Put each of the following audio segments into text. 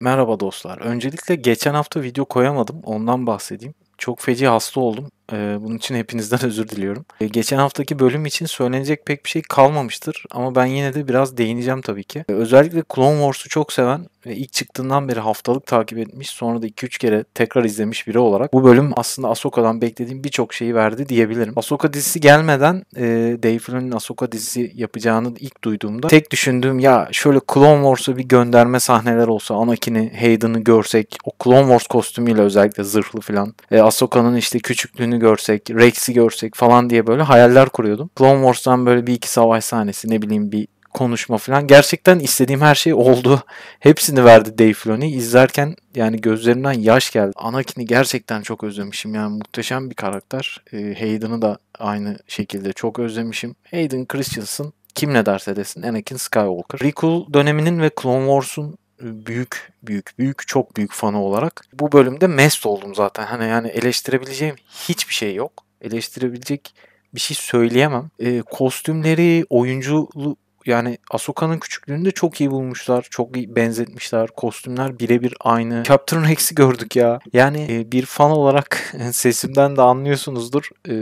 Merhaba dostlar. Öncelikle geçen hafta video koyamadım. Ondan bahsedeyim. Çok feci hasta oldum. Ee, bunun için hepinizden özür diliyorum. Ee, geçen haftaki bölüm için söylenecek pek bir şey kalmamıştır ama ben yine de biraz değineceğim tabii ki. Ee, özellikle Clone Wars'u çok seven ve ilk çıktığından beri haftalık takip etmiş sonra da 2-3 kere tekrar izlemiş biri olarak bu bölüm aslında Ahsoka'dan beklediğim birçok şeyi verdi diyebilirim. Ahsoka dizisi gelmeden e, Dave Filoni'nin Ahsoka dizisi yapacağını ilk duyduğumda tek düşündüğüm ya şöyle Clone Wars'a bir gönderme sahneler olsa Anakin'i, Hayden'ı görsek o Clone Wars kostümüyle özellikle zırhlı filan. E, Ahsoka'nın işte küçüklüğünü bölümünü görsek, Rex'i görsek falan diye böyle hayaller kuruyordum. Clone Wars'tan böyle bir iki savaş sahnesi ne bileyim bir konuşma falan. Gerçekten istediğim her şey oldu. Hepsini verdi Dave Filoni. İzlerken yani gözlerimden yaş geldi. Anakin'i gerçekten çok özlemişim. Yani muhteşem bir karakter. E, Hayden'ı da aynı şekilde çok özlemişim. Hayden Christensen kim ne derse desin Anakin Skywalker. Recall döneminin ve Clone Wars'un büyük büyük büyük çok büyük fanı olarak bu bölümde mest oldum zaten. Hani yani eleştirebileceğim hiçbir şey yok. Eleştirebilecek bir şey söyleyemem. E, kostümleri, oyunculu yani Asoka'nın küçüklüğünü de çok iyi bulmuşlar. Çok iyi benzetmişler. Kostümler birebir aynı. Captain Rex'i gördük ya. Yani e, bir fan olarak sesimden de anlıyorsunuzdur. E,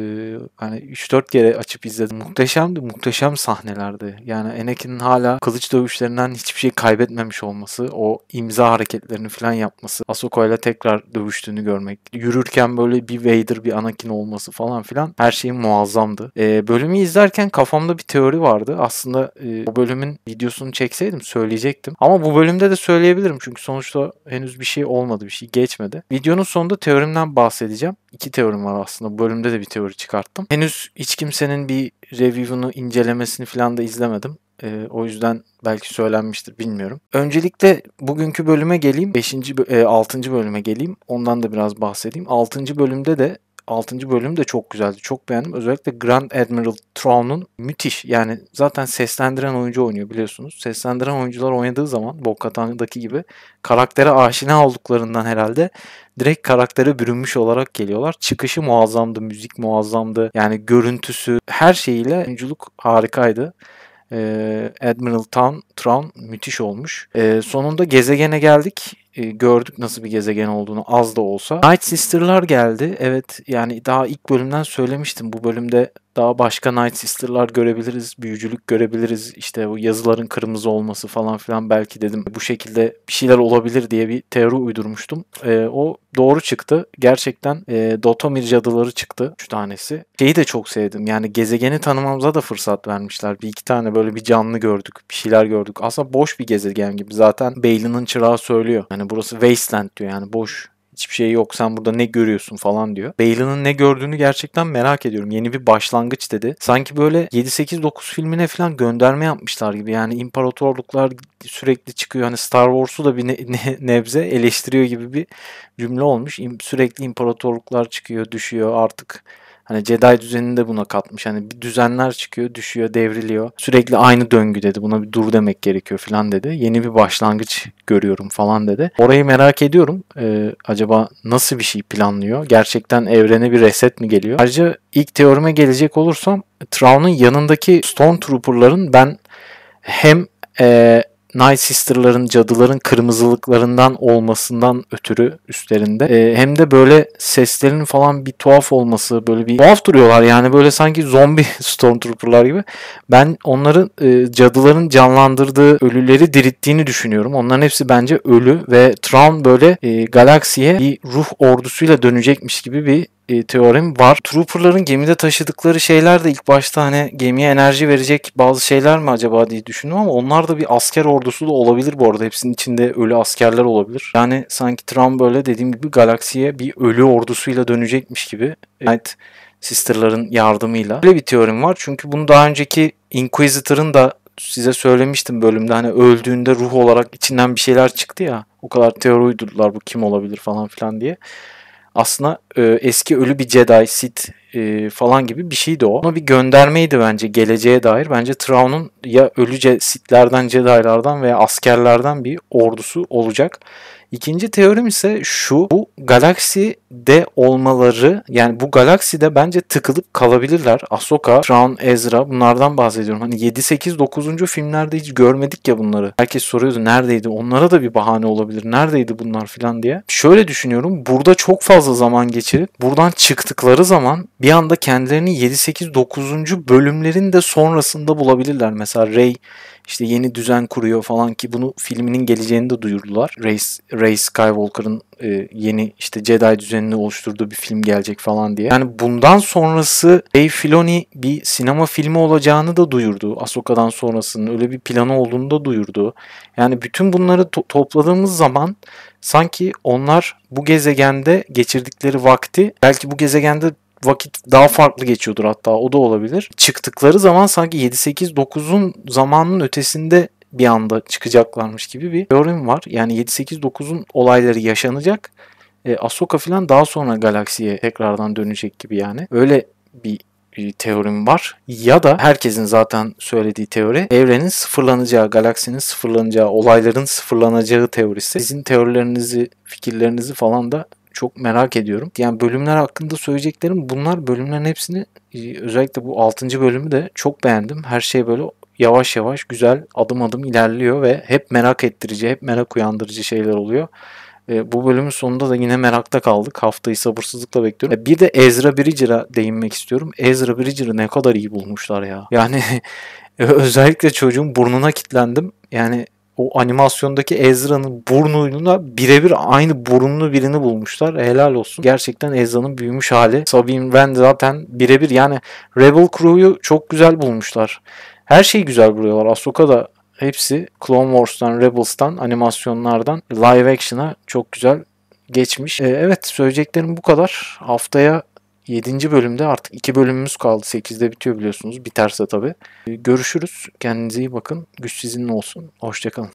hani 3-4 kere açıp izledim. Muhteşemdi. Muhteşem sahnelerdi. Yani Anakin'in hala kılıç dövüşlerinden hiçbir şey kaybetmemiş olması. O imza hareketlerini falan yapması. Asoka ile tekrar dövüştüğünü görmek. Yürürken böyle bir Vader bir Anakin olması falan filan. Her şey muazzamdı. E, bölümü izlerken kafamda bir teori vardı. Aslında e, o bölümün videosunu çekseydim söyleyecektim. Ama bu bölümde de söyleyebilirim çünkü sonuçta henüz bir şey olmadı, bir şey geçmedi. Videonun sonunda teorimden bahsedeceğim. İki teorim var aslında. Bu bölümde de bir teori çıkarttım. Henüz hiç kimsenin bir review'unu incelemesini falan da izlemedim. E, o yüzden belki söylenmiştir bilmiyorum. Öncelikle bugünkü bölüme geleyim. 5. E, bölüme geleyim. Ondan da biraz bahsedeyim. 6. bölümde de 6. bölüm de çok güzeldi. Çok beğendim. Özellikle Grand Admiral Thrawn'un müthiş. Yani zaten seslendiren oyuncu oynuyor biliyorsunuz. Seslendiren oyuncular oynadığı zaman Bokkatan'daki gibi karaktere aşina olduklarından herhalde direkt karaktere bürünmüş olarak geliyorlar. Çıkışı muazzamdı, müzik muazzamdı. Yani görüntüsü, her şeyiyle oyunculuk harikaydı. Ee, Admiral Town, Thrawn müthiş olmuş. Ee, sonunda gezegene geldik e, gördük nasıl bir gezegen olduğunu az da olsa. Night Sister'lar geldi. Evet yani daha ilk bölümden söylemiştim. Bu bölümde daha başka Night Sister'lar görebiliriz. Büyücülük görebiliriz. İşte bu yazıların kırmızı olması falan filan belki dedim. Bu şekilde bir şeyler olabilir diye bir teori uydurmuştum. E, o doğru çıktı. Gerçekten e, Dotomir cadıları çıktı. Üç tanesi. Şeyi de çok sevdim. Yani gezegeni tanımamıza da fırsat vermişler. Bir iki tane böyle bir canlı gördük. Bir şeyler gördük. Aslında boş bir gezegen gibi. Zaten Bailey'nin çırağı söylüyor. Yani hani burası wasteland diyor yani boş hiçbir şey yok sen burada ne görüyorsun falan diyor. Bailey'nin ne gördüğünü gerçekten merak ediyorum. Yeni bir başlangıç dedi. Sanki böyle 7-8-9 filmine falan gönderme yapmışlar gibi. Yani imparatorluklar sürekli çıkıyor. Hani Star Wars'u da bir ne, ne, nebze eleştiriyor gibi bir cümle olmuş. İm, sürekli imparatorluklar çıkıyor, düşüyor artık Hani Jedi düzenini de buna katmış. Hani bir düzenler çıkıyor, düşüyor, devriliyor. Sürekli aynı döngü dedi. Buna bir dur demek gerekiyor falan dedi. Yeni bir başlangıç görüyorum falan dedi. Orayı merak ediyorum. Ee, acaba nasıl bir şey planlıyor? Gerçekten evrene bir reset mi geliyor? Ayrıca ilk teorime gelecek olursam Traun'un yanındaki Stormtrooper'ların ben hem e, Night Sister'ların cadıların kırmızılıklarından olmasından ötürü üstlerinde. E, hem de böyle seslerin falan bir tuhaf olması böyle bir tuhaf duruyorlar yani böyle sanki zombi Stormtrooper'lar gibi. Ben onların e, cadıların canlandırdığı ölüleri dirittiğini düşünüyorum. Onların hepsi bence ölü ve Tron böyle e, galaksiye bir ruh ordusuyla dönecekmiş gibi bir e, teorem var. Trooper'ların gemide taşıdıkları şeyler de ilk başta hani gemiye enerji verecek bazı şeyler mi acaba diye düşündüm ama onlar da bir asker ordusu da olabilir bu arada. Hepsinin içinde ölü askerler olabilir. Yani sanki Trump böyle dediğim gibi galaksiye bir ölü ordusuyla dönecekmiş gibi. Evet. Sister'ların yardımıyla. Böyle bir teorim var. Çünkü bunu daha önceki Inquisitor'ın da size söylemiştim bölümde hani öldüğünde ruh olarak içinden bir şeyler çıktı ya. O kadar teori uydurdular bu kim olabilir falan filan diye aslında e, eski ölü bir Jedi, Sith e, falan gibi bir şeydi o. Ama bir göndermeydi bence geleceğe dair. Bence Traun'un ya ölü Sith'lerden, Jedi'lardan veya askerlerden bir ordusu olacak. İkinci teorim ise şu. Bu galakside olmaları yani bu galakside bence tıkılıp kalabilirler. Ahsoka, Thrawn, Ezra bunlardan bahsediyorum. Hani 7, 8, 9. filmlerde hiç görmedik ya bunları. Herkes soruyordu neredeydi? Onlara da bir bahane olabilir. Neredeydi bunlar filan diye. Şöyle düşünüyorum. Burada çok fazla zaman geçirip buradan çıktıkları zaman bir anda kendilerini 7, 8, 9. bölümlerin de sonrasında bulabilirler. Mesela Rey işte yeni düzen kuruyor falan ki bunu filminin geleceğini de duyurdular. Rey, Rey Skywalker'ın e, yeni işte Jedi düzenini oluşturduğu bir film gelecek falan diye. Yani bundan sonrası Dave Filoni bir sinema filmi olacağını da duyurdu. Ahsoka'dan sonrasının öyle bir planı olduğunu da duyurdu. Yani bütün bunları to- topladığımız zaman sanki onlar bu gezegende geçirdikleri vakti belki bu gezegende vakit daha farklı geçiyordur hatta o da olabilir. Çıktıkları zaman sanki 7-8-9'un zamanın ötesinde bir anda çıkacaklarmış gibi bir teorim var. Yani 7-8-9'un olayları yaşanacak. E, Ahsoka falan daha sonra galaksiye tekrardan dönecek gibi yani. Öyle bir bir teorim var. Ya da herkesin zaten söylediği teori evrenin sıfırlanacağı, galaksinin sıfırlanacağı, olayların sıfırlanacağı teorisi. Sizin teorilerinizi, fikirlerinizi falan da çok merak ediyorum. Yani bölümler hakkında söyleyeceklerim bunlar bölümlerin hepsini e, özellikle bu 6. bölümü de çok beğendim. Her şey böyle yavaş yavaş güzel adım adım ilerliyor ve hep merak ettirici, hep merak uyandırıcı şeyler oluyor. E, bu bölümün sonunda da yine merakta kaldık. Haftayı sabırsızlıkla bekliyorum. E, bir de Ezra Bridger'a değinmek istiyorum. Ezra Bridger'ı ne kadar iyi bulmuşlar ya. Yani özellikle çocuğun burnuna kilitlendim. Yani o animasyondaki Ezra'nın burnuyla birebir aynı burunlu birini bulmuşlar. Helal olsun. Gerçekten Ezra'nın büyümüş hali. Sabine Wren zaten birebir yani Rebel Crew'yu çok güzel bulmuşlar. Her şeyi güzel buluyorlar. Ahsoka da hepsi Clone Wars'tan, Rebels'tan, animasyonlardan live action'a çok güzel geçmiş. Ee, evet söyleyeceklerim bu kadar. Haftaya 7. bölümde artık 2 bölümümüz kaldı. 8'de bitiyor biliyorsunuz. Biterse tabii. Ee, görüşürüz. Kendinize iyi bakın. Güç sizinle olsun. Hoşçakalın.